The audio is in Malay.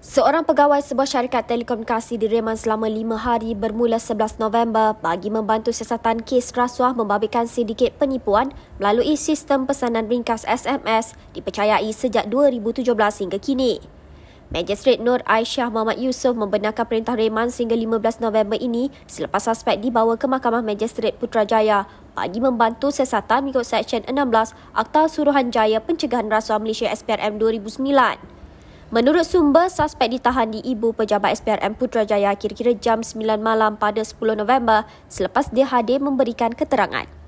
Seorang pegawai sebuah syarikat telekomunikasi direman selama lima hari bermula 11 November bagi membantu siasatan kes rasuah membabitkan sedikit penipuan melalui sistem pesanan ringkas SMS dipercayai sejak 2017 hingga kini. Magistrat Nur Aisyah Muhammad Yusof membenarkan perintah reman sehingga 15 November ini selepas suspek dibawa ke Mahkamah Magistrat Putrajaya bagi membantu siasatan mengikut Seksyen 16 Akta Suruhanjaya Pencegahan Rasuah Malaysia SPRM 2009. Menurut sumber, suspek ditahan di ibu pejabat SPRM Putrajaya kira-kira jam 9 malam pada 10 November selepas dia hadir memberikan keterangan.